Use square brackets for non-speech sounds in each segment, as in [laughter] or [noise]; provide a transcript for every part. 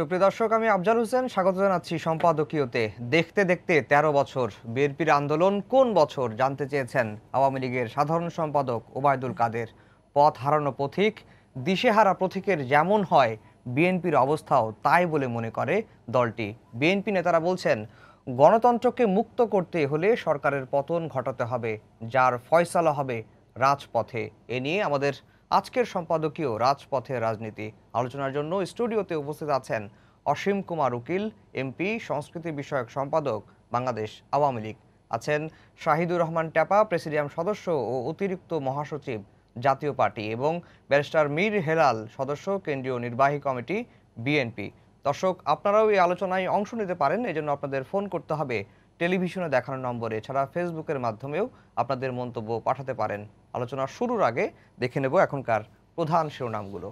সুপ্রিয় দর্শক আমি আফজাল হোসেন স্বাগত জানাচ্ছি সম্পাদকীয়তে দেখতে দেখতে ১৩ বছর বিএনপির আন্দোলন কোন বছর জানতে চেয়েছেন আওয়ামী লীগের সাধারণ সম্পাদক ওবায়দুল কাদের পথ হারানো পথিক দিশেহারা পথিকের যেমন হয় বিএনপির অবস্থাও তাই বলে মনে করে দলটি বিএনপি নেতারা বলছেন গণতন্ত্রকে মুক্ত করতে হলে সরকারের পতন ঘটাতে হবে যার ফয়সালা হবে রাজপথে এ নিয়ে আমাদের আজকের সম্পাদকীয় রাজপথে রাজনীতি আলোচনার জন্য স্টুডিওতে উপস্থিত আছেন অসীম কুমার উকিল এমপি সংস্কৃতি বিষয়ক সম্পাদক বাংলাদেশ আওয়ামী লীগ আছেন শাহিদুর রহমান ট্যাপা প্রেসিডিয়াম সদস্য ও অতিরিক্ত মহাসচিব জাতীয় পার্টি এবং ব্যারিস্টার মীর হেলাল সদস্য কেন্দ্রীয় নির্বাহী কমিটি বিএনপি দর্শক আপনারাও এই আলোচনায় অংশ নিতে পারেন এজন্য আপনাদের ফোন করতে হবে টেলিভিশনে দেখানো নম্বরে এছাড়া ফেসবুকের মাধ্যমেও আপনাদের মন্তব্য পাঠাতে পারেন আলোচনা শুরুর আগে দেখে নেব এখনকার প্রধান শিরোনামগুলো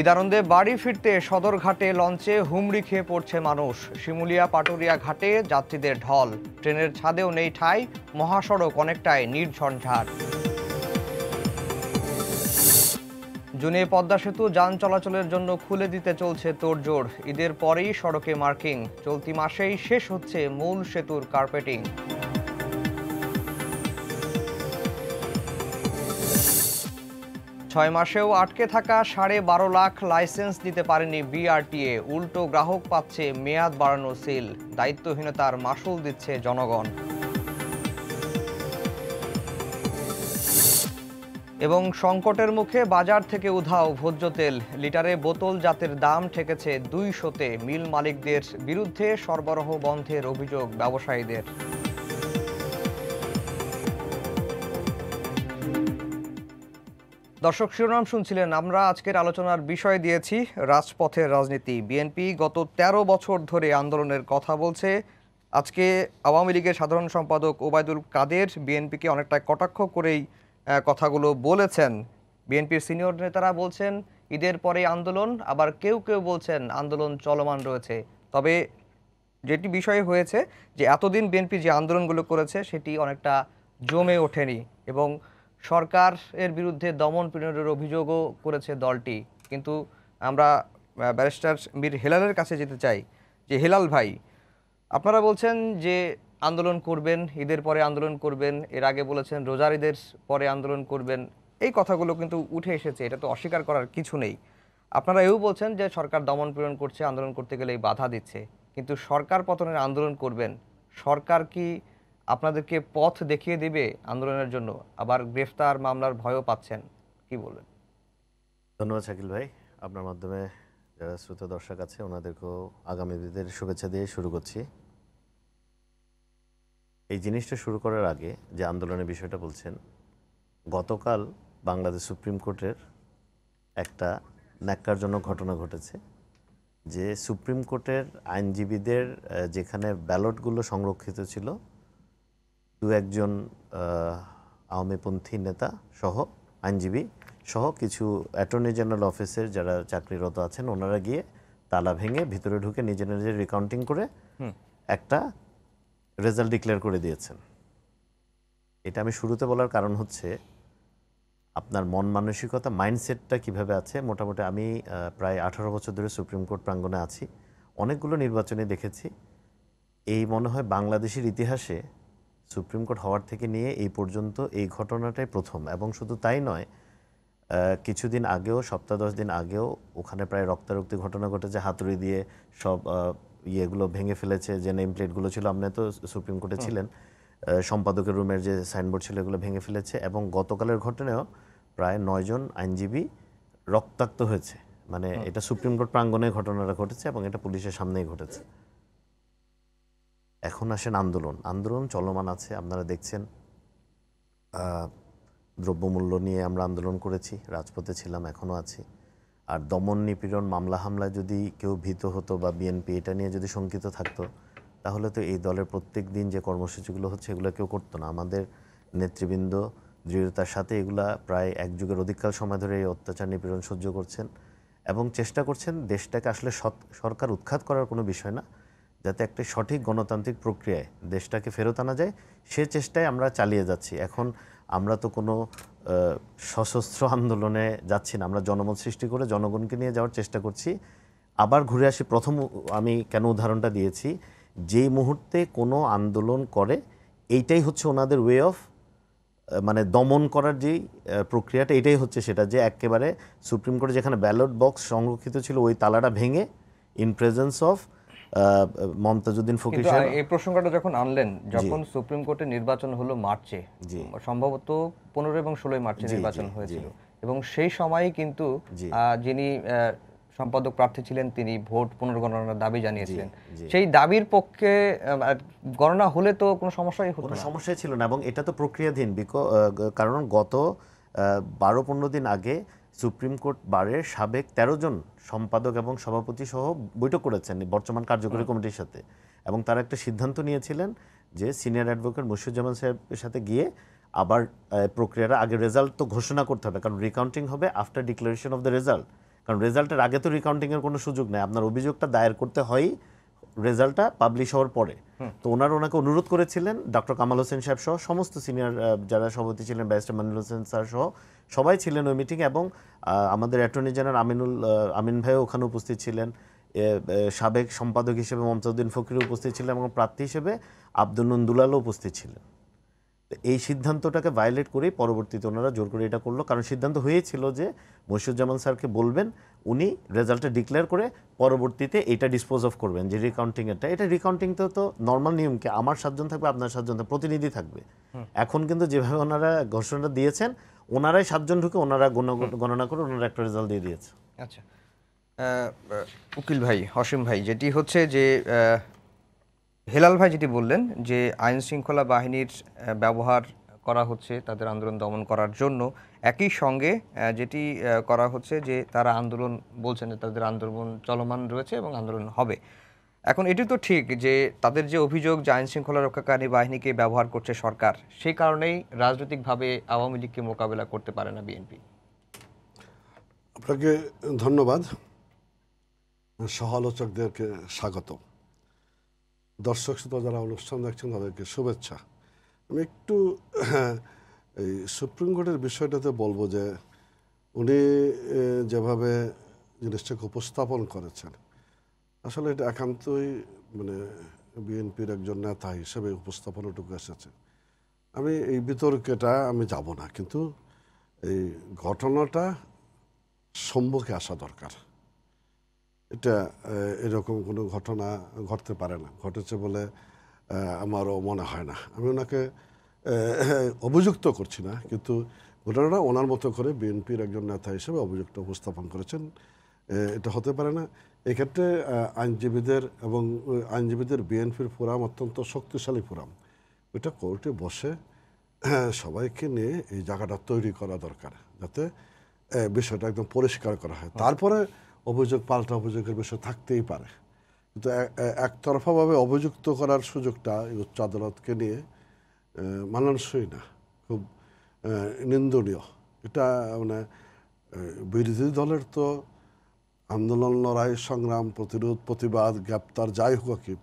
ঈদ বাড়ি ফিরতে সদরঘাটে লঞ্চে হুমড়ি খেয়ে পড়ছে মানুষ শিমুলিয়া পাটুরিয়া ঘাটে যাত্রীদের ঢল ট্রেনের ছাদেও নেই ঠাই মহাসড়ক অনেকটাই নির্ঝঞ্ঝাট জুনে পদ্মা সেতু যান চলাচলের জন্য খুলে দিতে চলছে তোড়জোড় ঈদের পরেই সড়কে মার্কিং চলতি মাসেই শেষ হচ্ছে মূল সেতুর কার্পেটিং ছয় মাসেও আটকে থাকা সাড়ে বারো লাখ লাইসেন্স দিতে পারেনি বিআরটিএ উল্টো গ্রাহক পাচ্ছে মেয়াদ বাড়ানো সিল দায়িত্বহীনতার মাসুল দিচ্ছে জনগণ এবং সংকটের মুখে বাজার থেকে উধাও ভোজ্য তেল লিটারে বোতল জাতের দাম ঠেকেছে দুইশোতে মিল মালিকদের বিরুদ্ধে সরবরাহ বন্ধের অভিযোগ ব্যবসায়ীদের দর্শক শিরোনাম শুনছিলেন আমরা আজকের আলোচনার বিষয় দিয়েছি রাজপথের রাজনীতি বিএনপি গত ১৩ বছর ধরে আন্দোলনের কথা বলছে আজকে আওয়ামী লীগের সাধারণ সম্পাদক ওবায়দুল কাদের বিএনপিকে অনেকটা কটাক্ষ করেই কথাগুলো বলেছেন বিএনপির সিনিয়র নেতারা বলছেন ঈদের পরে আন্দোলন আবার কেউ কেউ বলছেন আন্দোলন চলমান রয়েছে তবে যেটি বিষয় হয়েছে যে এতদিন বিএনপি যে আন্দোলনগুলো করেছে সেটি অনেকটা জমে ওঠেনি এবং সরকার এর বিরুদ্ধে দমন পীড়নের অভিযোগও করেছে দলটি কিন্তু আমরা ব্যারিস্টার মীর হেলালের কাছে যেতে চাই যে হেলাল ভাই আপনারা বলছেন যে আন্দোলন করবেন ঈদের পরে আন্দোলন করবেন এর আগে বলেছেন রোজার ঈদের পরে আন্দোলন করবেন এই কথাগুলো কিন্তু উঠে এসেছে এটা তো অস্বীকার করার কিছু নেই আপনারা এও বলছেন যে সরকার দমন পীড়ন করছে আন্দোলন করতে গেলে বাধা দিচ্ছে কিন্তু সরকার পতনের আন্দোলন করবেন সরকার কি আপনাদেরকে পথ দেখিয়ে দিবে আন্দোলনের জন্য আবার গ্রেফতার মামলার ভয়ও পাচ্ছেন কি বলবেন ধন্যবাদ শাকিল ভাই আপনার মাধ্যমে যারা শ্রুত দর্শক আছে ওনাদেরকেও আগামী শুভেচ্ছা দিয়ে শুরু করছি এই জিনিসটা শুরু করার আগে যে আন্দোলনের বিষয়টা বলছেন গতকাল বাংলাদেশ সুপ্রিম কোর্টের একটা ন্যাক্কারজনক ঘটনা ঘটেছে যে সুপ্রিম কোর্টের আইনজীবীদের যেখানে ব্যালটগুলো সংরক্ষিত ছিল দু একজন আওয়ামীপন্থী নেতা সহ আইনজীবী সহ কিছু অ্যাটর্নি জেনারেল অফিসের যারা চাকরিরত আছেন ওনারা গিয়ে তালা ভেঙে ভিতরে ঢুকে নিজে নিজের রিকাউন্টিং করে একটা রেজাল্ট ডিক্লেয়ার করে দিয়েছেন এটা আমি শুরুতে বলার কারণ হচ্ছে আপনার মন মানসিকতা মাইন্ডসেটটা কিভাবে আছে মোটামুটি আমি প্রায় আঠারো বছর ধরে সুপ্রিম কোর্ট প্রাঙ্গণে আছি অনেকগুলো নির্বাচনে দেখেছি এই মনে হয় বাংলাদেশের ইতিহাসে সুপ্রিম কোর্ট হওয়ার থেকে নিয়ে এই পর্যন্ত এই ঘটনাটাই প্রথম এবং শুধু তাই নয় কিছুদিন আগেও সপ্তাহ দশ দিন আগেও ওখানে প্রায় রক্তারক্তি ঘটনা ঘটেছে হাতুড়ি দিয়ে সব ইয়েগুলো ভেঙে ফেলেছে যে নেম প্লেটগুলো ছিল আপনি তো সুপ্রিম কোর্টে ছিলেন সম্পাদকের রুমের যে সাইনবোর্ড ছিল এগুলো ভেঙে ফেলেছে এবং গতকালের ঘটনায়ও প্রায় নয়জন আইনজীবী রক্তাক্ত হয়েছে মানে এটা সুপ্রিম কোর্ট প্রাঙ্গনে ঘটনাটা ঘটেছে এবং এটা পুলিশের সামনেই ঘটেছে এখন আসেন আন্দোলন আন্দোলন চলমান আছে আপনারা দেখছেন দ্রব্যমূল্য নিয়ে আমরা আন্দোলন করেছি রাজপথে ছিলাম এখনও আছি আর দমন নিপীড়ন মামলা হামলা যদি কেউ ভীত হতো বা বিএনপি এটা নিয়ে যদি শঙ্কিত থাকতো তাহলে তো এই দলের প্রত্যেক দিন যে কর্মসূচিগুলো হচ্ছে এগুলো কেউ করতো না আমাদের নেতৃবৃন্দ দৃঢ়তার সাথে এগুলা প্রায় এক যুগের অধিককাল সময় ধরে এই অত্যাচার নিপীড়ন সহ্য করছেন এবং চেষ্টা করছেন দেশটাকে আসলে সরকার উৎখাত করার কোনো বিষয় না যাতে একটা সঠিক গণতান্ত্রিক প্রক্রিয়ায় দেশটাকে ফেরত আনা যায় সে চেষ্টায় আমরা চালিয়ে যাচ্ছি এখন আমরা তো কোনো সশস্ত্র আন্দোলনে যাচ্ছি না আমরা জনমত সৃষ্টি করে জনগণকে নিয়ে যাওয়ার চেষ্টা করছি আবার ঘুরে আসি প্রথম আমি কেন উদাহরণটা দিয়েছি যেই মুহূর্তে কোনো আন্দোলন করে এইটাই হচ্ছে ওনাদের ওয়ে অফ মানে দমন করার যে প্রক্রিয়াটা এটাই হচ্ছে সেটা যে একেবারে সুপ্রিম কোর্টে যেখানে ব্যালট বক্স সংরক্ষিত ছিল ওই তালাটা ভেঙে in presence of Momtajuddin Fakir Saheb এই প্রসঙ্গটা যখন আনলেন যখন সুপ্রিম কোর্টে নির্বাচন হলো মার্চে সম্ভবত পনেরো এবং ষোলোই মার্চে নির্বাচন হয়েছিল এবং সেই সময়ই কিন্তু যিনি সম্পাদক প্রার্থী ছিলেন তিনি ভোট পুনর্গণনার দাবি জানিয়েছিলেন সেই দাবির পক্ষে গণনা হলে তো কোনো সমস্যাই হতো কোনো সমস্যাই ছিল না এবং এটা তো প্রক্রিয়াধীন কারণ গত বারো পনেরো দিন আগে সুপ্রিম কোর্ট বারের সাবেক ১৩ জন সম্পাদক এবং সভাপতি সহ বৈঠক করেছেন বর্তমান কার্যকরী কমিটির সাথে এবং তারা একটা সিদ্ধান্ত নিয়েছিলেন যে সিনিয়র অ্যাডভোকেট মুর্শিদুজ্জামান সাহেবের সাথে গিয়ে আবার প্রক্রিয়াটা আগে রেজাল্ট তো ঘোষণা করতে হবে কারণ রিকাউন্টিং হবে after declaration of the result কারণ রেজাল্টের আগে তো রিকাউন্টিংয়ের কোনো সুযোগ নেই আপনার অভিযোগটা দায়ের করতে হয়ই রেজাল্টটা পাবলিশ হওয়ার পরে তো ওনার ওনাকে অনুরোধ করেছিলেন ডক্টর কামাল হোসেন সাহেব সহ সমস্ত সিনিয়র যারা সভাপতি ছিলেন ব্যারিস্টার মানুল হোসেন স্যার সহ সবাই ছিলেন ওই মিটিং এবং আমাদের অ্যাটর্নি জেনারেল আমিনুল আমিন ভাইও ওখানে উপস্থিত ছিলেন সাবেক সম্পাদক হিসেবে মমতাউদ্দিন ফকির উপস্থিত ছিলেন এবং প্রার্থী হিসেবে আব্দুল নন্দুলালও উপস্থিত ছিলেন এই সিদ্ধান্তটাকে ভায়োলেট করেই পরবর্তীতে ওনারা জোর করে এটা করলো কারণ সিদ্ধান্ত হয়েছিল যে মহিষুজ্জামান স্যারকে বলবেন উনি রেজাল্টটা ডিক্লেয়ার করে পরবর্তীতে এটা ডিসপোজ অফ করবেন যে রিকাউন্টিংয়েরটা এটা রিকাউন্টিং তো নর্মাল নিয়ম কি আমার সাতজন থাকবে আপনার সাতজন থাকবে প্রতিনিধি থাকবে এখন কিন্তু যেভাবে ওনারা ঘোষণাটা দিয়েছেন ওনারাই সাতজন ঢুকে ওনারা গণনা করে ওনারা একটা রেজাল্ট দিয়ে দিয়েছে আচ্ছা উকিল ভাই অসীম ভাই যেটি হচ্ছে যে হেলাল ভাই যেটি বললেন যে আইন শৃঙ্খলা বাহিনীর ব্যবহার করা হচ্ছে তাদের আন্দোলন দমন করার জন্য একই সঙ্গে যেটি করা হচ্ছে যে তারা আন্দোলন বলছেন যে তাদের আন্দোলন চলমান রয়েছে এবং আন্দোলন হবে এখন এটি তো ঠিক যে তাদের যে অভিযোগ যে আইন শৃঙ্খলা রক্ষাকারী বাহিনীকে ব্যবহার করছে সরকার সেই কারণেই রাজনৈতিকভাবে আওয়ামী লীগকে মোকাবেলা করতে পারে না বিএনপি আপনাকে ধন্যবাদ সহ আলোচকদেরকে স্বাগত দর্শক শ্রোতা যারা অনুষ্ঠান দেখছেন তাদেরকে শুভেচ্ছা আমি একটু এই সুপ্রিম কোর্টের বিষয়টাতে বলবো যে উনি যেভাবে জিনিসটাকে উপস্থাপন করেছেন আসলে এটা একান্তই মানে বিএনপির একজন নেতা হিসেবে উপস্থাপনাটুকু এসেছে আমি এই বিতর্কেটা আমি যাব না কিন্তু এই ঘটনাটা সম্মুখে আসা দরকার এটা এরকম কোনো ঘটনা ঘটতে পারে না ঘটেছে বলে আমারও মনে হয় না আমি ওনাকে অভিযুক্ত করছি না কিন্তু ঘটনাটা ওনার মতো করে বিএনপির একজন নেতা হিসেবে অভিযুক্ত উপস্থাপন করেছেন এটা হতে পারে না এক্ষেত্রে আইনজীবীদের এবং আইনজীবীদের বিএনপির ফোরাম অত্যন্ত শক্তিশালী ফোরাম ওইটা কোর্টে বসে হ্যাঁ, সবাইকে নিয়ে এই জায়গাটা তৈরি করা দরকার যাতে বিষয়টা একদম পরিষ্কার করা হয় আচ্ছা। তারপরে অভিযোগ পাল্টা অভিযোগের বিষয় থাকতেই পারে কিন্তু একতরফাভাবে অভিযুক্ত করার সুযোগটা উচ্চ আদালতকে নিয়ে মানানসই না খুব নিন্দনীয় এটা মানে বিরোধী দলের তো আন্দোলন লড়াই সংগ্রাম প্রতিরোধ প্রতিবাদ গ্রেপ্তার যাই হোক কি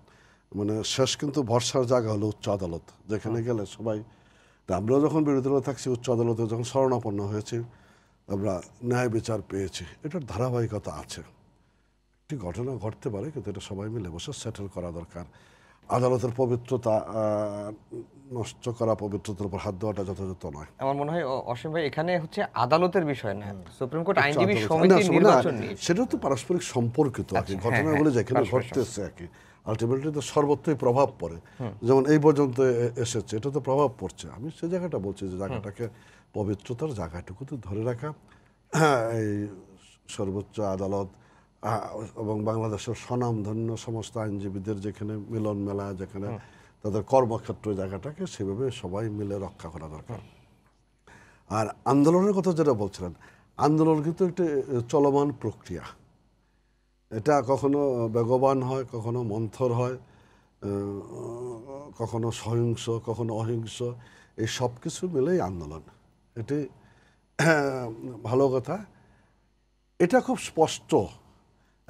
মানে শেষ কিন্তু ভরসার জায়গা হলো উচ্চ আদালত যেখানে গেলে সবাই আমরাও যখন বিরোধী দলে থাকছি উচ্চ আদালতে যখন শরণাপন্ন হয়েছি আমরা ন্যায় বিচার পেয়েছি এটার ধারাবাহিকতা আছে একটি ঘটনা ঘটতে পারে কিন্তু এটা সবাই মিলে বসে সেটেল করা দরকার আদালতের পবিত্রতা নষ্ট করা পবিত্রতার উপর হাত দেওয়াটা যথাযথ নয় আমার মনে হয় অসীম ভাই এখানে হচ্ছে আদালতের বিষয় না সুপ্রিম কোর্ট আইনজীবী সমিতি নির্বাচন সেটা তো পারস্পরিক সম্পর্কিত আর কি আচ্ছা, হ্যাঁ, ঘটনাগুলো হ্যাঁ, যেখানে ঘটতেছে আর কি আলটিমেটলি তো সর্বত্রই প্রভাব পড়ে যেমন এই পর্যন্ত এসেছে এটা তো প্রভাব পড়ছে আমি সে জায়গাটা বলছি যে জায়গাটাকে পবিত্রতার জায়গাটুকু তো ধরে রাখা এই সর্বোচ্চ আদালত এবং বাংলাদেশের স্বনামধন্য সমস্ত আইনজীবীদের যেখানে মিলন মেলা যেখানে তাদের কর্মক্ষেত্র জায়গাটাকে সেভাবে সবাই মিলে রক্ষা করা দরকার আর আন্দোলনের কথা যেটা বলছিলেন আন্দোলন কিন্তু একটি চলমান প্রক্রিয়া এটা কখনো বেগবান হয় কখনো মন্থর হয় কখনো সহিংস কখনো অহিংস এই সব কিছু মিলেই আন্দোলন এটি [clears throat] ভালো কথা এটা খুব স্পষ্ট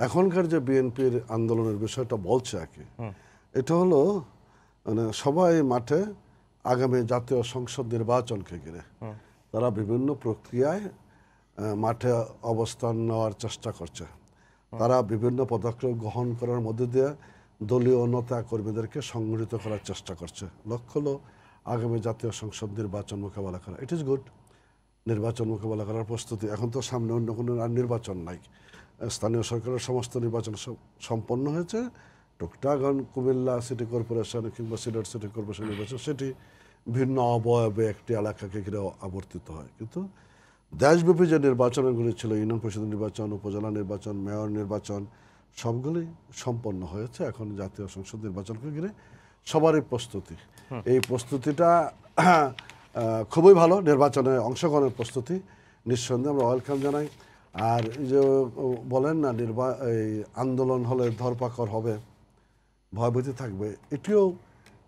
এখনকার যে বিএনপির আন্দোলনের বিষয়টা বলছে আর কি এটা হলো মানে সবাই মাঠে আগামী জাতীয় সংসদ নির্বাচনকে ঘিরে তারা বিভিন্ন প্রক্রিয়ায় মাঠে অবস্থান নেওয়ার চেষ্টা করছে তারা বিভিন্ন পদক্ষেপ গ্রহণ করার মধ্যে দিয়ে দলীয় নেতা কর্মীদেরকে সংগঠিত করার চেষ্টা করছে লক্ষ্য হলো আগামী জাতীয় সংসদ নির্বাচন মোকাবেলা করা ইট ইজ গুড নির্বাচন মোকাবেলা করার প্রস্তুতি এখন তো সামনে অন্য কোনো আর নির্বাচন নাই স্থানীয় সরকারের সমস্ত নির্বাচন সম্পন্ন হয়েছে টুকটাগন কুমিল্লা সিটি কর্পোরেশন কিংবা সিলেট সিটি কর্পোরেশন নির্বাচন সেটি ভিন্ন অবয়বে একটি এলাকাকে ঘিরে আবর্তিত হয় কিন্তু দেশব্যাপী যে নির্বাচনগুলি ছিল ইউনিয়ন পরিষদ নির্বাচন উপজেলা নির্বাচন মেয়র নির্বাচন সবগুলি সম্পন্ন হয়েছে এখন জাতীয় সংসদ নির্বাচনকে ঘিরে সবারই প্রস্তুতি এই প্রস্তুতিটা খুবই ভালো নির্বাচনে অংশগ্রহণের প্রস্তুতি নিঃসন্দেহে আমরা ওয়েলকাম জানাই আর যে বলেন না নির্বা এই আন্দোলন হলে ধরপাকড় হবে ভয়ভীতি থাকবে এটিও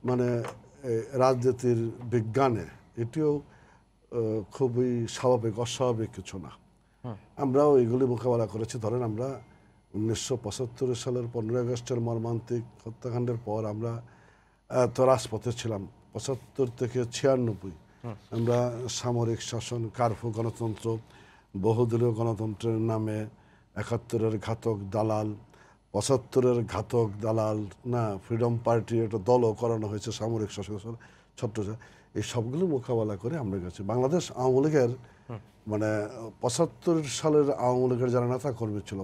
মানে রাজনীতির বিজ্ঞানে এটিও খুবই স্বাভাবিক অস্বাভাবিক কিছু না আমরাও এগুলি মোকাবেলা করেছি ধরেন আমরা উনিশশো সালের পনেরোই আগস্টের মর্মান্তিক হত্যাকাণ্ডের পর আমরা তো রাজপথে ছিলাম পঁচাত্তর থেকে ছিয়ানব্বই আমরা সামরিক শাসন কার্ফু গণতন্ত্র বহুদলীয় গণতন্ত্রের নামে একাত্তরের ঘাতক দালাল পঁচাত্তরের ঘাতক দালাল না ফ্রিডম পার্টি একটা দলও করানো হয়েছে সামরিক শাসন ছোট্ট এই সবগুলো মোকাবেলা করে আমরা গেছি বাংলাদেশ আওয়ামী লীগের মানে পঁচাত্তর সালের আওয়ামী লীগের যারা নেতা কর্মী ছিল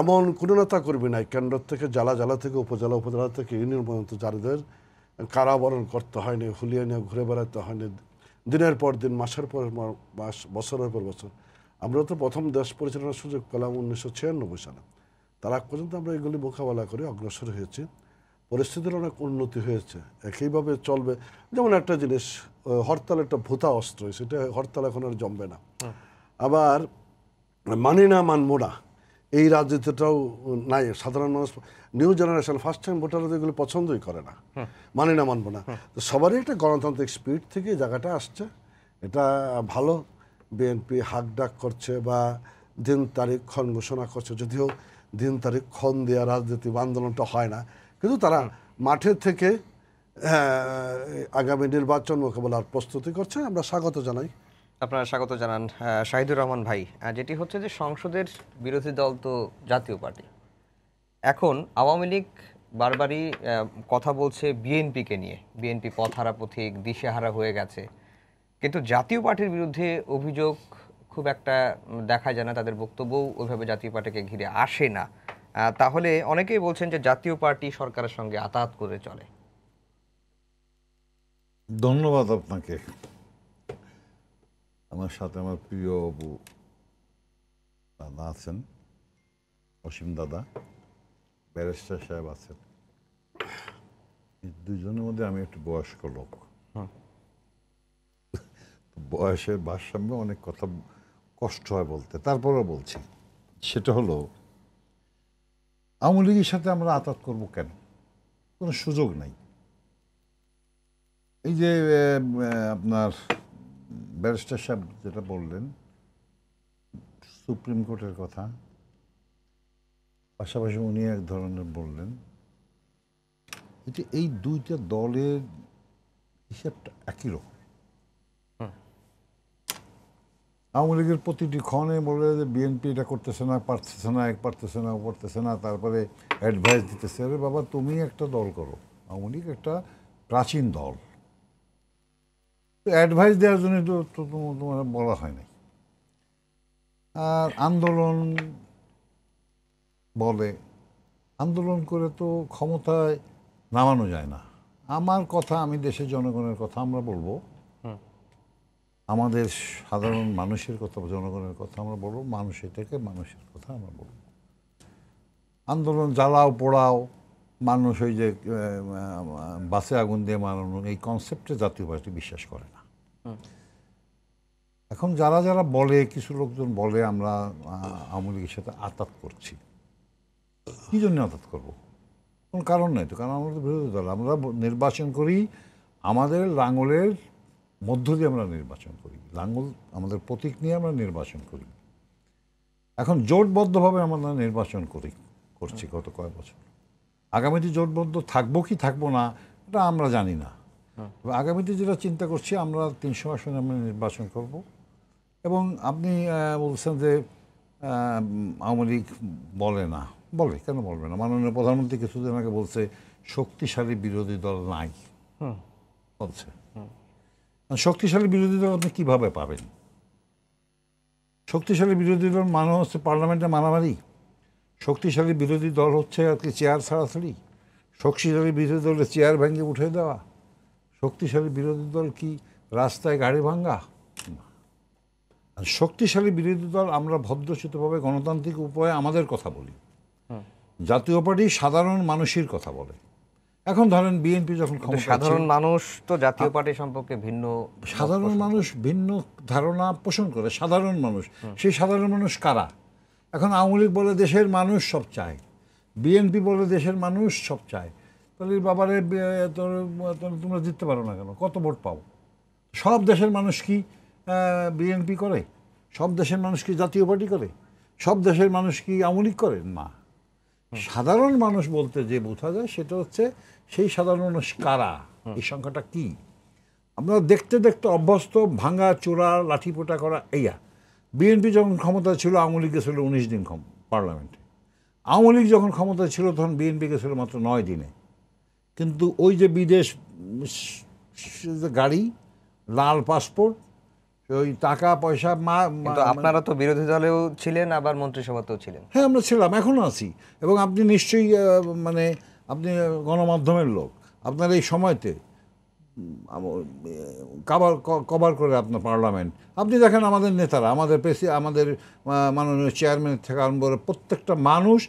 এমন কোনো নেতা কর্মী নাই কেন্দ্র থেকে জেলা জেলা থেকে উপজেলা উপজেলা থেকে ইউনিয়ন পর্যন্ত যাদের কারাবরণ করতে হয়নি হুলিয়ে নিয়ে ঘুরে বেড়াতে হয়নি দিনের পর দিন মাসের পর মাস বছরের পর বছর আমরা তো প্রথম দেশ পরিচালনার সুযোগ পেলাম উনিশশো ছিয়ানব্বই সালে তার আগ পর্যন্ত আমরা এগুলি মোকাবেলা করে অগ্রসর হয়েছি পরিস্থিতির অনেক উন্নতি হয়েছে একইভাবে চলবে যেমন একটা জিনিস হরতাল একটা ভূতা অস্ত্র সেটা হরতাল এখন আর জমবে না আবার মানি না মানবো না এই রাজনীতিটাও নাই সাধারণ মানুষ new generation first time voter এগুলো পছন্দই করে না মানে না মানবো না সবারই একটা গণতান্ত্রিক স্পিড থেকে জায়গাটা আসছে এটা ভালো বিএনপি হাক ডাক করছে বা দিন তারিখ ক্ষণ ঘোষণা করছে যদিও দিন তারিখ ক্ষণ দেওয়া রাজনীতি আন্দোলনটা হয় না কিন্তু তারা মাঠের থেকে হ্যাঁ, আগামী নির্বাচন মোকাবেলার প্রস্তুতি করছে আমরা স্বাগত জানাই আপনারা স্বাগত জানান শাহিদুর রহমান ভাই যেটি হচ্ছে যে সংসদের বিরোধী দল তো জাতীয় পার্টি এখন আওয়ামী লীগ বারবারই কথা বলছে বিএনপিকে নিয়ে বিএনপি পথহারা পথিক দিশেহারা হয়ে গেছে কিন্তু জাতীয় পার্টির বিরুদ্ধে অভিযোগ খুব একটা দেখা যায় না তাদের বক্তব্যও ওইভাবে জাতীয় পার্টিকে ঘিরে আসে না তাহলে অনেকেই বলছেন যে জাতীয় পার্টি সরকারের সঙ্গে আতাত করে চলে ধন্যবাদ আপনাকে আমার সাথে আমার প্রিয় অপু দাদা আছেন অসীম দাদা ব্যারিস্টার সাহেব আছেন দুজনের মধ্যে আমি একটু বয়স্ক লোক হ্যাঁ। বয়সের ভারসাম্যে অনেক কথা কষ্ট হয় বলতে তারপরে বলছি সেটা হলো আওয়ামী লীগের সাথে আমরা আতাত করব কেন কোনো সুযোগ নাই এই যে আপনার ব্যারিস্টার সাহেব যেটা বললেন সুপ্রিম কোর্টের কথা পাশাপাশি উনি এক ধরনের বললেন যে এই দুইটা দলের হিসাবটা একই রকম আওয়ামী লীগের প্রতিটি ক্ষণে বলে যে বিএনপি এটা করতেছে না পারতেছে না এক পারতেছে না পারতেছে না তারপরে অ্যাডভাইস দিতেছে আরে বাবা তুমি একটা দল করো আওয়ামী লীগ একটা প্রাচীন দল অ্যাডভাইস দেওয়ার জন্য তো তোমার বলা হয় নাই আর আন্দোলন বলে আন্দোলন করে তো ক্ষমতায় নামানো যায় না আমার কথা আমি দেশের জনগণের কথা আমরা বলবো আমাদের সাধারণ মানুষের কথা জনগণের কথা আমরা বলবো মানুষের থেকে মানুষের কথা আমরা বলবো আন্দোলন জ্বালাও পোড়াও মানুষ ওই যে বাসে আগুন দিয়ে মারানো এই কনসেপ্টে জাতীয় পার্টি বিশ্বাস করে না এখন যারা যারা বলে কিছু লোকজন বলে আমরা আওয়ামী লীগের সাথে আতাত করছি কী জন্য আতাত করবো কোনো কারণ নেই তো কারণ আমরা তো বিরোধী দল আমরা নির্বাচন করি আমাদের লাঙলের মধ্য দিয়ে আমরা নির্বাচন করি লাঙ্গল আমাদের প্রতীক নিয়ে আমরা নির্বাচন করি এখন জোটবদ্ধভাবে আমরা নির্বাচন করি করছি গত কয়েক বছর আগামীতে জোটবদ্ধ থাকবো কি থাকবো না এটা আমরা জানি না হ্যাঁ। আগামীতে যেটা চিন্তা করছি আমরা তিনশো আসনে আমরা নির্বাচন করব এবং আপনি বলছেন যে আওয়ামী লীগ বলে না বলে কেন বলবে না মাননীয় প্রধানমন্ত্রী কিছুদিন আগে বলছে শক্তিশালী বিরোধী দল নাই বলছে শক্তিশালী বিরোধী দল আপনি কীভাবে পাবেন শক্তিশালী বিরোধী দল মানে হচ্ছে পার্লামেন্টে মারামারি শক্তিশালী বিরোধী দল হচ্ছে আর কি চেয়ার ছাড়াছাড়ি শক্তিশালী বিরোধী দলের চেয়ার ভেঙে উঠে দেওয়া শক্তিশালী বিরোধী দল কি রাস্তায় গাড়ি ভাঙ্গা শক্তিশালী বিরোধী দল আমরা ভদ্রচিতভাবে গণতান্ত্রিক উপায়ে আমাদের কথা বলি জাতীয় পার্টি সাধারণ মানুষের কথা বলে এখন ধরেন বিএনপি যখন সাধারণ মানুষ তো জাতীয় পার্টি সম্পর্কে ভিন্ন সাধারণ মানুষ ভিন্ন ধারণা পোষণ করে সাধারণ মানুষ সেই সাধারণ মানুষ কারা এখন আওয়ামী লীগ বলে দেশের মানুষ সব চায় বিএনপি বলে দেশের মানুষ সব চায় তাহলে বাবারে তোর তোমরা জিততে পারো না কেন কত ভোট পাও সব দেশের মানুষ কি বিএনপি করে সব দেশের মানুষ কি জাতীয় পার্টি করে সব দেশের মানুষ কি আওয়ামী লীগ করে না সাধারণ মানুষ বলতে যে বোঝা যায় সেটা হচ্ছে সেই সাধারণ মানুষ কারা এই সংখ্যাটা কি আমরা দেখতে দেখতে অভ্যস্ত ভাঙা চোরা লাঠিপোটা করা এইয়া বিএনপি যখন ক্ষমতা ছিল আওয়ামী লীগ গেছিল উনিশ দিন পার্লামেন্টে আওয়ামী লীগ যখন ক্ষমতা ছিল তখন বিএনপি গেছিল মাত্র নয় দিনে কিন্তু ওই যে বিদেশ গাড়ি লাল পাসপোর্ট ওই টাকা পয়সা মা মানে আপনারা তো বিরোধী দলেও ছিলেন আবার মন্ত্রিসভাতেও ছিলেন হ্যাঁ আমরা ছিলাম এখনও আছি এবং আপনি নিশ্চয়ই মানে আপনি গণমাধ্যমের লোক আপনার এই সময়তে কভার কভার করে আপনার পার্লামেন্ট আপনি দেখেন আমাদের নেতারা আমাদের প্রেসি আমাদের মাননীয় চেয়ারম্যান থেকে আরম্ভ করে প্রত্যেকটা মানুষ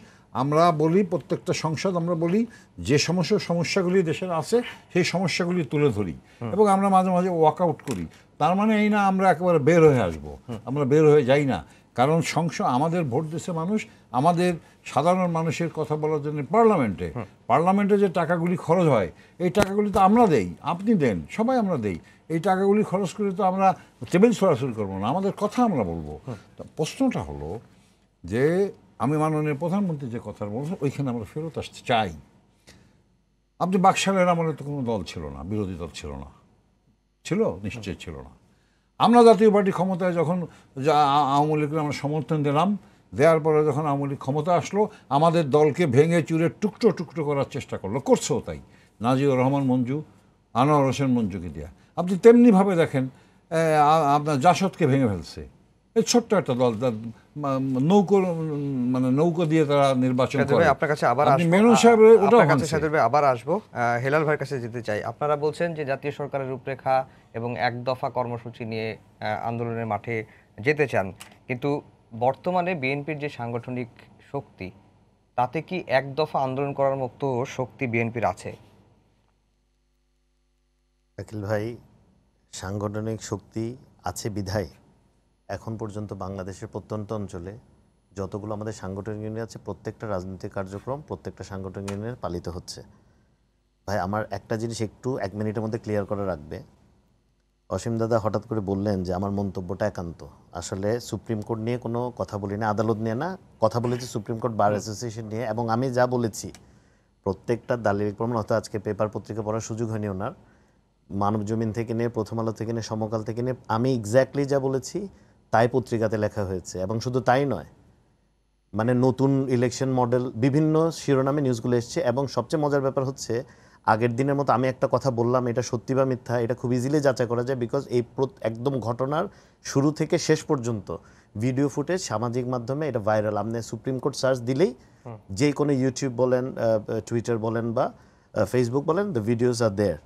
আমরা বলি প্রত্যেকটা সংসদ আমরা বলি যে সমস্ত সমস্যাগুলি দেশের আছে সেই সমস্যাগুলি তুলে ধরি এবং আমরা মাঝে মাঝে ওয়াক আউট করি তার মানে এই না আমরা একেবারে বের হয়ে আসব আমরা বের হয়ে যাই না কারণ সংসদ আমাদের ভোট দেশে মানুষ আমাদের সাধারণ মানুষের কথা বলার জন্য পার্লামেন্টে পার্লামেন্টে যে টাকাগুলি খরচ হয় এই টাকাগুলি তো আমরা দেই আপনি দেন সবাই আমরা দেই এই টাকাগুলি খরচ করে তো আমরা টেবিল সরাসরি করবো না আমাদের কথা আমরা বলবো প্রশ্নটা হলো যে আমি মাননীয় প্রধানমন্ত্রী যে কথা বলছি ওইখানে আমরা ফেরত আসতে চাই আপনি বাকশালের আমাদের তো কোনো দল ছিল না বিরোধী দল ছিল না ছিল নিশ্চয় ছিল না আমরা জাতীয় পার্টি ক্ষমতায় যখন আওয়ামী লীগের আমরা সমর্থন দিলাম দেওয়ার পরে যখন আওয়ামী লীগ ক্ষমতা আসলো আমাদের দলকে ভেঙে চুরে টুকরো টুকরো করার চেষ্টা করলো করছেও তাই নাজিউর রহমান মঞ্জু আনোয়ার হোসেন মঞ্জুকে দেওয়া আপনি তেমনিভাবে দেখেন আপনার জাসদকে ভেঙে ফেলছে ছোট্ট একটা দল নৌকো মানে নৌকো দিয়ে তারা নির্বাচন করে আপনার কাছে আবার মেনু সাহেব ওটা কাছে আবার আসবো হেলাল ভাইয়ের কাছে যেতে চাই আপনারা বলছেন যে জাতীয় সরকারের রূপরেখা এবং এক দফা কর্মসূচি নিয়ে আন্দোলনের মাঠে যেতে চান কিন্তু বর্তমানে বিএনপির যে সাংগঠনিক শক্তি তাতে কি এক দফা আন্দোলন করার মতো শক্তি বিএনপির আছে আকিল ভাই সাংগঠনিক শক্তি আছে বিধায় এখন পর্যন্ত বাংলাদেশের প্রত্যন্ত অঞ্চলে যতগুলো আমাদের সাংগঠনিক ইউনিয়ন আছে প্রত্যেকটা রাজনৈতিক কার্যক্রম প্রত্যেকটা সাংগঠনিক ইউনিয়নের পালিত হচ্ছে ভাই আমার একটা জিনিস একটু এক মিনিটের মধ্যে ক্লিয়ার করে রাখবে অসীম দাদা হঠাৎ করে বললেন যে আমার মন্তব্যটা একান্ত আসলে সুপ্রিম কোর্ট নিয়ে কোনো কথা বলি না আদালত নিয়ে না কথা বলেছি সুপ্রিম কোর্ট বার অ্যাসোসিয়েশন নিয়ে এবং আমি যা বলেছি প্রত্যেকটা দালিলিক প্রমাণ হয়তো আজকে পেপার পত্রিকা পড়ার সুযোগ হয়নি ওনার মানব জমিন থেকে নিয়ে প্রথম আলো থেকে নিয়ে সমকাল থেকে নিয়ে আমি এক্স্যাক্টলি যা বলেছি তাই পত্রিকাতে লেখা হয়েছে এবং শুধু তাই নয় মানে নতুন ইলেকশন মডেল বিভিন্ন শিরোনামে নিউজগুলো এসছে এবং সবচেয়ে মজার ব্যাপার হচ্ছে আগের দিনের মতো আমি একটা কথা বললাম এটা সত্যি বা মিথ্যা এটা খুব ইজিলি যাচাই করা যায় বিকজ এই একদম ঘটনার শুরু থেকে শেষ পর্যন্ত ভিডিও ফুটেজ সামাজিক মাধ্যমে এটা ভাইরাল আপনি সুপ্রিম কোর্ট সার্চ দিলেই যে কোনো ইউটিউব বলেন টুইটার বলেন বা ফেসবুক বলেন দ্য ভিডিওস আর দেয়ার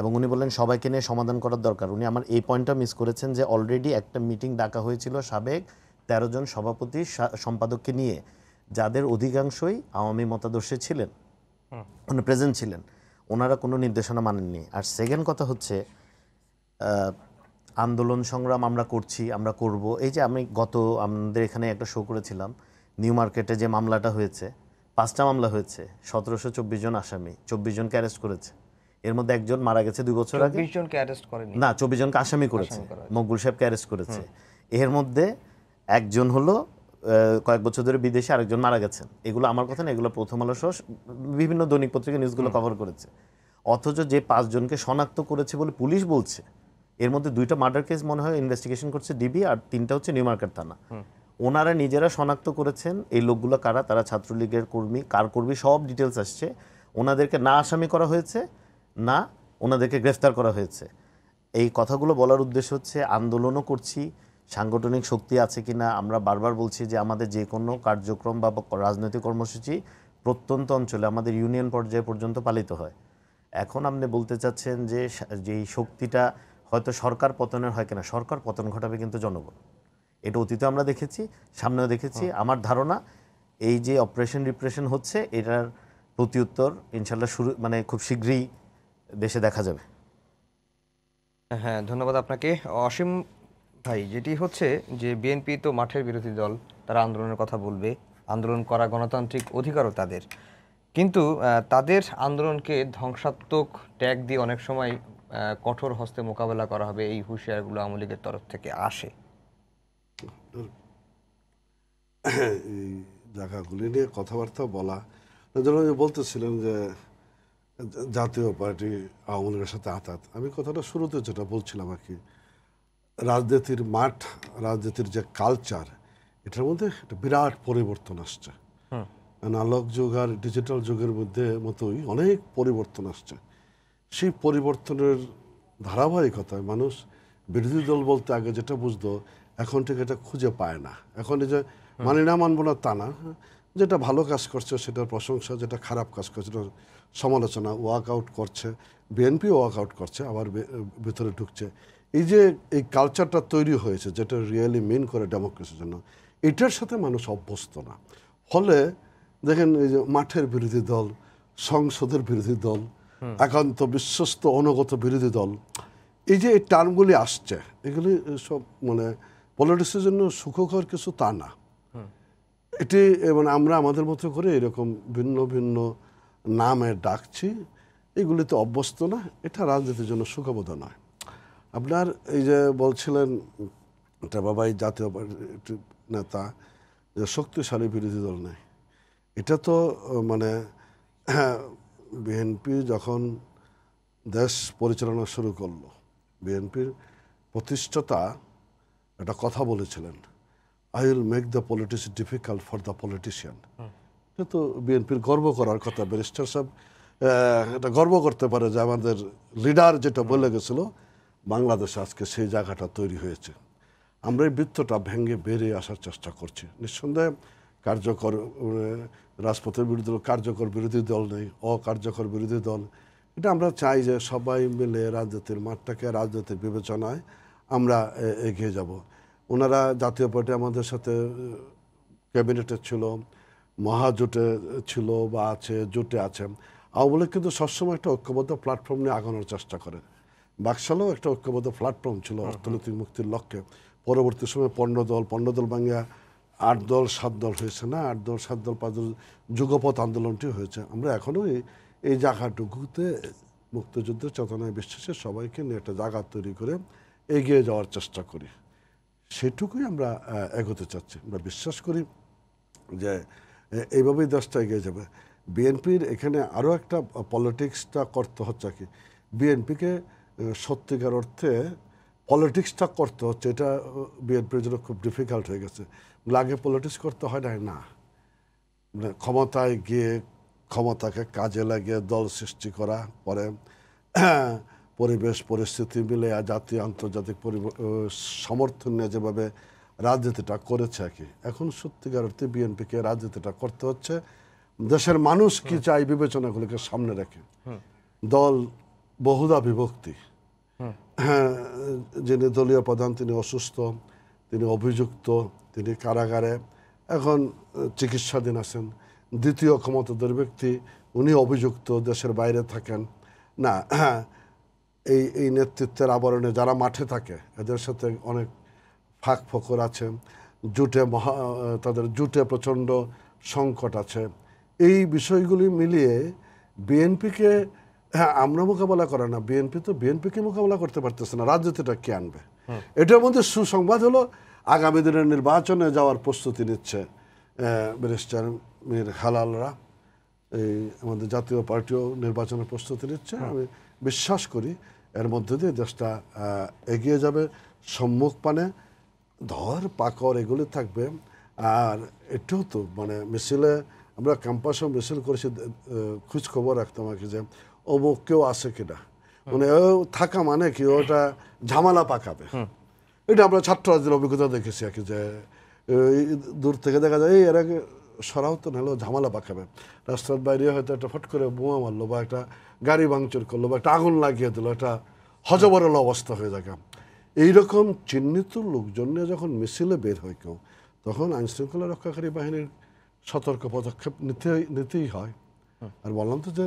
এবং উনি বলেন সবাইকে নিয়ে সমাধান করার দরকার উনি আমার এই পয়েন্টটা মিস করেছেন যে অলরেডি একটা মিটিং ডাকা হয়েছিল সাবেক তেরো জন সভাপতি সম্পাদককে নিয়ে যাদের অধিকাংশই আওয়ামী মতাদর্শে ছিলেন উনি মানে প্রেজেন্ট ছিলেন ওনারা কোনো নির্দেশনা মানেননি আর সেকেন্ড কথা হচ্ছে আন্দোলন সংগ্রাম আমরা করছি আমরা করব এই যে আমি গত আমাদের এখানে একটা শো করেছিলাম নিউ মার্কেটে যে মামলাটা হয়েছে পাঁচটা মামলা হয়েছে সতেরোশো চব্বিশ জন আসামি চব্বিশ জনকে অ্যারেস্ট করেছে এর মধ্যে একজন মারা গেছে দুই বছর আগে জনকে অ্যারেস্ট না চব্বিশ জনকে আসামি করেছে মকবুল সাহেবকে অ্যারেস্ট করেছে এর মধ্যে একজন হলো কয়েক বছর ধরে বিদেশে আরেকজন মারা গেছেন এগুলো আমার কথা না এগুলো প্রথম আলো সহ বিভিন্ন দৈনিক পত্রিকা নিউজগুলো কভার করেছে অথচ যে পাঁচজনকে শনাক্ত করেছে বলে পুলিশ বলছে এর মধ্যে দুইটা মার্ডার কেস মনে হয় ইনভেস্টিগেশন করছে ডিবি আর তিনটা হচ্ছে নিউ মার্কেট থানা ওনারা নিজেরা শনাক্ত করেছেন এই লোকগুলো কারা তারা ছাত্রলীগের কর্মী কার কর্মী সব ডিটেলস আসছে ওনাদেরকে না আসামি করা হয়েছে না ওনাদেরকে গ্রেফতার করা হয়েছে এই কথাগুলো বলার উদ্দেশ্য হচ্ছে আন্দোলনও করছি সাংগঠনিক শক্তি আছে কি না আমরা বারবার বলছি যে আমাদের যে কোনো কার্যক্রম বা রাজনৈতিক কর্মসূচি প্রত্যন্ত অঞ্চলে আমাদের ইউনিয়ন পর্যায়ে পর্যন্ত পালিত হয় এখন আপনি বলতে চাচ্ছেন যে যেই শক্তিটা হয়তো সরকার পতনের হয় কিনা সরকার পতন ঘটাবে কিন্তু জনগণ এটা অতীতে আমরা দেখেছি সামনেও দেখেছি আমার ধারণা এই যে অপারেশন রিপ্রেশন হচ্ছে এটার প্রতি উত্তর ইনশাল্লাহ শুরু মানে খুব শীঘ্রই দেশে দেখা যাবে হ্যাঁ ধন্যবাদ আপনাকে অসীম ভাই যেটি হচ্ছে যে বিএনপি তো মাঠের বিরোধী দল তারা আন্দোলনের কথা বলবে আন্দোলন করা গণতান্ত্রিক অধিকারও তাদের কিন্তু তাদের আন্দোলনকে ধ্বংসাত্মক ট্যাগ দিয়ে অনেক সময় কঠোর হস্তে মোকাবেলা করা হবে এই হুঁশিয়ারগুলো আওয়ামী লীগের তরফ থেকে আসে জায়গাগুলি নিয়ে কথাবার্তা বলা ধরুন বলতেছিলেন যে জাতীয় পার্টি আওয়ামী লীগের সাথে আতাত আমি কথাটা শুরুতে যেটা বলছিলাম আর কি রাজনীতির মাঠ রাজনীতির যে কালচার এটার মধ্যে একটা বিরাট পরিবর্তন আসছে অ্যানালগ যুগ আর ডিজিটাল যুগের মধ্যে মতোই অনেক পরিবর্তন আসছে সেই পরিবর্তনের ধারাবাহিকতায় মানুষ বিরোধী দল বলতে আগে যেটা বুঝতো এখন ঠিক এটা খুঁজে পায় না এখন এই যে মানি না মানবো না তা না যেটা ভালো কাজ করছে সেটার প্রশংসা যেটা খারাপ কাজ করছে সেটার সমালোচনা ওয়ার্কআউট করছে বিএনপি ওয়ার্কআউট করছে আবার ভেতরে ঢুকছে এই যে এই কালচারটা তৈরি হয়েছে যেটা রিয়েলি মেন করে ডেমোক্রেসির জন্য এটার সাথে মানুষ অভ্যস্ত না ফলে দেখেন এই যে মাঠের বিরোধী দল সংসদের বিরোধী দল একান্ত বিশ্বস্ত অনুগত বিরোধী দল এই যে এই টার্মগুলি আসছে এগুলি সব মানে পলিটিক্সের জন্য সুখকর কিছু তা না এটি মানে আমরা আমাদের মতো করে এরকম ভিন্ন ভিন্ন নামে ডাকছি এগুলিতে অভ্যস্ত না এটা রাজনীতির জন্য সুখবোধ নয় আপনার এই যে বলছিলেন এটা বাবাই জাতীয় পার্টি নেতা যে শক্তিশালী বিরোধী দল নেই এটা তো মানে বিএনপি যখন দেশ পরিচালনা শুরু করলো বিএনপির প্রতিষ্ঠাতা একটা কথা বলেছিলেন I will make the politics difficult for the politician কিন্তু বিএনপির গর্ব করার কথা ব্যারিস্টার সাহেব এটা গর্ব করতে পারে যে আমাদের লিডার যেটা বলে গেছিলো বাংলাদেশে আজকে সেই জায়গাটা তৈরি হয়েছে আমরা এই বৃত্তটা ভেঙে বেরিয়ে আসার চেষ্টা করছি নিঃসন্দেহে কার্যকর রাজপথের বিরুদ্ধে কার্যকর বিরোধী দল নেই অকার্যকর বিরোধী দল এটা আমরা চাই যে সবাই মিলে রাজনীতির মাঠটাকে রাজনৈতিক বিবেচনায় আমরা এগিয়ে যাব ওনারা জাতীয় পার্টি আমাদের সাথে ক্যাবিনেটে ছিল মহাজোটে ছিল বা আছে জোটে আছে আওয়ামী লীগ কিন্তু সবসময় একটা ঐক্যবদ্ধ প্ল্যাটফর্ম নিয়ে আগানোর চেষ্টা করে বাকশালেও একটা ঐক্যবদ্ধ প্ল্যাটফর্ম ছিল অর্থনৈতিক মুক্তির লক্ষ্যে পরবর্তী সময়ে পণ্য দল পণ্য দল বাঙ্গা আট দল সাত দল হয়েছে না আট দল সাত দল পাঁচ দল যুগপথ আন্দোলনটি হয়েছে আমরা এখনও এই জায়গাটুকুতে মুক্তিযুদ্ধের চেতনায় বিশ্বাসে সবাইকে নিয়ে একটা জায়গা তৈরি করে এগিয়ে যাওয়ার চেষ্টা করি সেটুকুই আমরা এগোতে চাচ্ছি আমরা বিশ্বাস করি যে এইভাবেই দেশটা এগিয়ে যাবে বিএনপির এখানে আরও একটা পলিটিক্সটা করতে হচ্ছে কি বিএনপিকে সত্যিকার অর্থে পলিটিক্সটা করতে হচ্ছে এটা বিএনপির জন্য খুব ডিফিকাল্ট হয়ে গেছে লাগে পলিটিক্স করতে হয় না না মানে ক্ষমতায় গিয়ে ক্ষমতাকে কাজে লাগিয়ে দল সৃষ্টি করা পরে [clears throat] পরিবেশ পরিস্থিতি মিলে জাতীয় আন্তর্জাতিক সমর্থন নিয়ে যেভাবে রাজনীতিটা করেছে আর কি এখন সত্যিকার অর্থে বিএনপিকে রাজনীতিটা করতে হচ্ছে দেশের মানুষ কি চাই বিবেচনাগুলোকে সামনে রেখে দল বহুদা বিভক্তি হ্যাঁ, যিনি দলীয় প্রধান তিনি অসুস্থ তিনি অভিযুক্ত তিনি কারাগারে এখন চিকিৎসাধীন আছেন দ্বিতীয় ক্ষমতাধর ব্যক্তি উনি অভিযুক্ত দেশের বাইরে থাকেন না হ্যাঁ, এই এই নেতৃত্বের আবরণে যারা মাঠে থাকে এদের সাথে অনেক ফাঁক ফকর আছে জুটে মহা তাদের জুটে প্রচণ্ড সংকট আছে এই বিষয়গুলি মিলিয়ে বিএনপিকে হ্যাঁ আমরা মোকাবেলা করে না বিএনপি তো বিএনপিকে মোকাবেলা করতে পারতেছে না রাজনীতিটা কে আনবে এটার মধ্যে সুসংবাদ হলো আগামী দিনের নির্বাচনে যাওয়ার প্রস্তুতি নিচ্ছে ব্যারিস্টার মির হালালরা এই আমাদের জাতীয় পার্টিও নির্বাচনের প্রস্তুতি নিচ্ছে আমি বিশ্বাস করি এর মধ্যে দিয়ে দেশটা এগিয়ে যাবে সম্মুখ পানে ধর পাকড় এগুলি থাকবে আর এটাও তো মানে মিছিলে আমরা ক্যাম্পাসেও মিছিল করেছি খোঁজখবর রাখতাম আর কি যে ও কেউ আছে কিনা মানে থাকা মানে কি ওটা ঝামেলা পাকাবে এটা আমরা ছাত্র রাজনীতির অভিজ্ঞতা দেখেছি আর কি যে দূর থেকে দেখা যায় এই এর আগে সরাও তো নাহলেও ঝামেলা পাকাবে রাস্তার বাইরে হয়তো একটা ফট করে বোমা মারলো বা একটা গাড়ি ভাঙচুর করলো বা একটা আগুন লাগিয়ে দিল একটা হজবরল অবস্থা হয়ে থাকে এইরকম চিহ্নিত লোকজনে যখন মিছিলে বের হয় কেউ তখন আইনশৃঙ্খলা রক্ষাকারী বাহিনীর সতর্ক পদক্ষেপ নিতে নিতেই হয় আর বললাম তো যে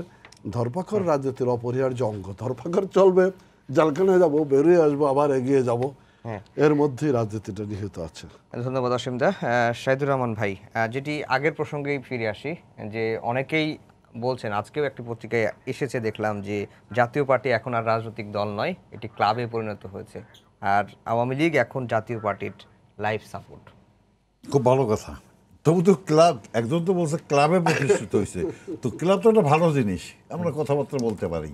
ধরপাকর রাজনীতির অপরিহার্য অঙ্গ ধরপাকর চলবে জালখানায় যাব বেরিয়ে আসবো আবার এগিয়ে যাব হ্যাঁ। এর মধ্যে রাজনীতিটা নিহিত আছে ধন্যবাদ দা শাহিদুর রহমান ভাই যেটি আগের প্রসঙ্গেই ফিরে আসি যে অনেকেই বলছেন আজকেও একটি পত্রিকায় এসেছে দেখলাম যে জাতীয় পার্টি এখন আর রাজনৈতিক দল নয় এটি ক্লাবে পরিণত হয়েছে আর আওয়ামী লীগ এখন জাতীয় পার্টির লাইফ সাপোর্ট খুব ভালো কথা তবু তো ক্লাব একজন তো বলছে ক্লাবে প্রতিষ্ঠিত হয়েছে তো ক্লাব তো একটা ভালো জিনিস আমরা কথাবার্তা বলতে পারি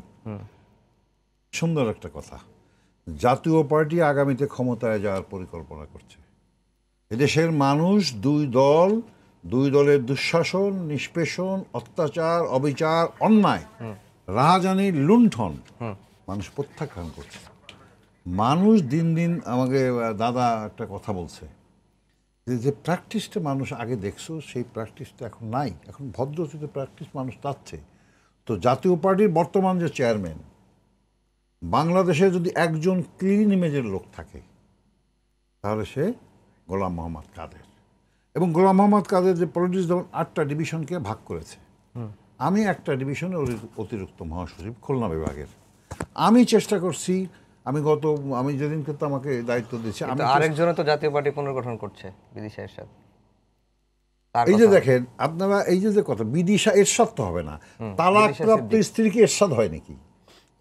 সুন্দর একটা কথা জাতীয় পার্টি আগামীতে ক্ষমতায় যাওয়ার পরিকল্পনা করছে এদেশের মানুষ দুই দল দুই দলের দুঃশাসন নিষ্পেষণ অত্যাচার অবিচার অন্যায় রাহাজানি লুণ্ঠন মানুষ প্রত্যাখ্যান করছে মানুষ দিন দিন আমাকে দাদা একটা কথা বলছে যে প্র্যাকটিসটা মানুষ আগে দেখছো সেই প্র্যাকটিসটা এখন নাই এখন ভদ্রচিত প্র্যাকটিস মানুষ তাচ্ছে তো জাতীয় পার্টির বর্তমান যে চেয়ারম্যান বাংলাদেশে যদি একজন ক্লিন ইমেজের লোক থাকে তাহলে সে গোলাম মোহাম্মদ কাদের এবং গোলাম মোহাম্মদ কাদের যে পলিটিক্স যেমন আটটা ডিভিশনকে ভাগ করেছে আমি একটা ডিভিশনে অতিরিক্ত মহাসচিব খুলনা বিভাগের আমি চেষ্টা করছি আমি গত আমি যেদিন কিন্তু আমাকে দায়িত্ব দিয়েছি আমি আরেকজনে তো জাতীয় পার্টি পুনর্গঠন করছে বিদিশা সাথে এই যে দেখেন আপনারা এই যে যে কথা বিদিশা এরশাদ তো হবে না তালাকপ্রাপ্ত স্ত্রী কি এরশাদ হয় নাকি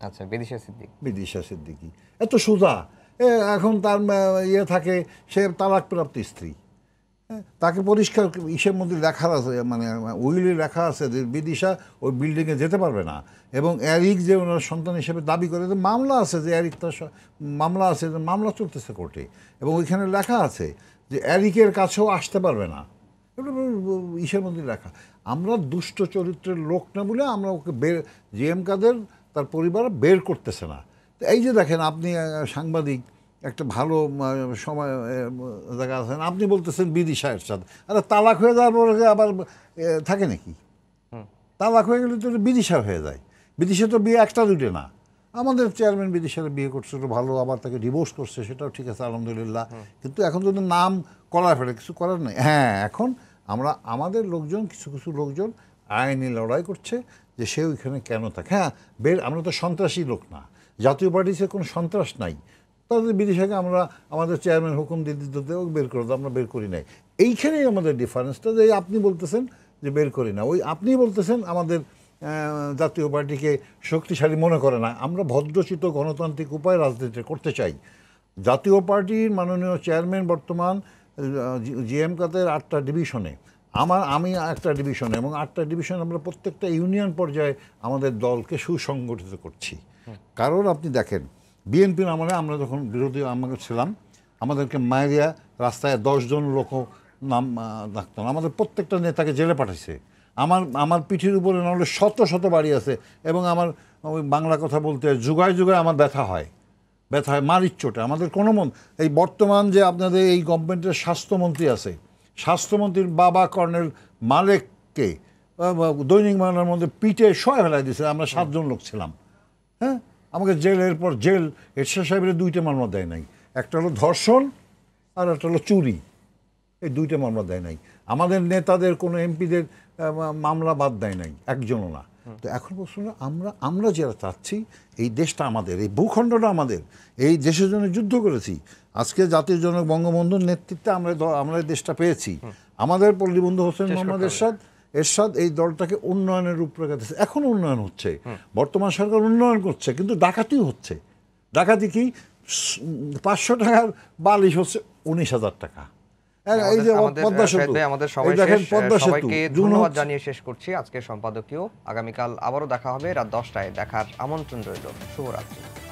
আচ্ছা বিদিশা সিদ্দিক বিদিশা সিদ্দিকি এত সোজা এখন তার ইয়ে থাকে সে তালাকপ্রাপ্ত স্ত্রী তাকে পরিষ্কার ইসের মধ্যে লেখা আছে মানে উইলে লেখা আছে যে বিদিশা ওই বিল্ডিংয়ে যেতে পারবে না এবং অ্যারিক যে ওনার সন্তান হিসেবে দাবি করে যে মামলা আছে যে অ্যারিক তার মামলা আছে যে মামলা চলতেছে কোর্টে এবং ওইখানে লেখা আছে যে অ্যারিকের কাছেও আসতে পারবে না ইসের মধ্যে লেখা আমরা দুষ্ট চরিত্রের লোক না বলে আমরা ওকে বের জি এম কাদের তার পরিবার বের করতেছে না এই যে দেখেন আপনি সাংবাদিক একটা ভালো সময় জায়গা আছেন আপনি বলতেছেন বিদিশায়ের সাথে আরে তালাক হয়ে যাওয়ার পরে আবার থাকে নাকি তালাক হয়ে গেলে তো বিদিশা হয়ে যায় বিদিশে তো বিয়ে একটা দুটো না আমাদের চেয়ারম্যান বিদিশারে বিয়ে করছে তো ভালো আবার তাকে ডিভোর্স করছে সেটাও ঠিক আছে আলহামদুলিল্লাহ কিন্তু এখন যদি নাম করা ফেলে কিছু করার নেই হ্যাঁ এখন আমরা আমাদের লোকজন কিছু কিছু লোকজন আইনি লড়াই করছে যে সে ওইখানে কেন থাকে হ্যাঁ বের আমরা তো সন্ত্রাসী লোক না জাতীয় পার্টিতে কোনো সন্ত্রাস নাই তাদের বিদেশাকে আমরা আমাদের চেয়ারম্যান হুকুম দিতে দিতে বের করে আমরা বের করি নাই এইখানেই আমাদের ডিফারেন্সটা যে আপনি বলতেছেন যে বের করি না ওই আপনি বলতেছেন আমাদের জাতীয় পার্টিকে শক্তিশালী মনে করে না আমরা ভদ্রচিত গণতান্ত্রিক উপায় রাজনীতি করতে চাই জাতীয় পার্টির মাননীয় চেয়ারম্যান বর্তমান জিএম কাতের আটটা ডিভিশনে আমার আমি একটা ডিভিশনে এবং আটটা ডিভিশন আমরা প্রত্যেকটা ইউনিয়ন পর্যায়ে আমাদের দলকে সুসংগঠিত করছি কারণ আপনি দেখেন বিএনপির আমলে আমরা যখন বিরোধী আমাকে ছিলাম আমাদেরকে মায়েরিয়া রাস্তায় দশজন লোক নাম ডাকতাম আমাদের প্রত্যেকটা নেতাকে জেলে পাঠাইছে আমার আমার পিঠির উপরে নাহলে শত শত বাড়ি আছে এবং আমার ওই বাংলা কথা বলতে যুগায় যুগায় আমার ব্যথা হয় ব্যথা হয় মার ইচ্ছোটা আমাদের কোনো মন এই বর্তমান যে আপনাদের এই গভর্নমেন্টের স্বাস্থ্যমন্ত্রী আছে স্বাস্থ্যমন্ত্রীর বাবা কর্নেল মালেককে দৈনিক মানের মধ্যে পিঠে সয় ফেলাই দিয়েছে আমরা সাতজন লোক ছিলাম হ্যাঁ আমাকে জেলের পর জেল এরশা সাহেবের দুইটা মামলা দেয় নাই একটা হলো ধর্ষণ আর একটা হলো চুরি এই দুইটা মামলা দেয় নাই আমাদের নেতাদের কোনো এমপিদের মামলা বাদ দেয় নাই একজনও না তো এখন প্রশ্ন আমরা আমরা যারা চাচ্ছি এই দেশটা আমাদের এই ভূখণ্ডটা আমাদের এই দেশের জন্য যুদ্ধ করেছি আজকে জাতির জনক বঙ্গবন্ধুর নেতৃত্বে আমরা আমরা দেশটা পেয়েছি আমাদের পল্লীবন্ধু হোসেন মোহাম্মদ এরশাদ এরশাদ এই দলটাকে উন্নয়নের রূপরেখা দিচ্ছে এখন উন্নয়ন হচ্ছে বর্তমান সরকার উন্নয়ন করছে কিন্তু ডাকাতিও হচ্ছে ডাকাতি কি পাঁচশো টাকার বালিশ হচ্ছে উনিশ হাজার টাকা হ্যাঁ, এই যে পদ্মা সেতু আমাদের সময় সবাইকে ধন্যবাদ জানিয়ে শেষ করছি আজকে সম্পাদকীয় আগামীকাল আবারও দেখা হবে রাত দশটায় দেখার আমন্ত্রণ রইল শুভরাত্রি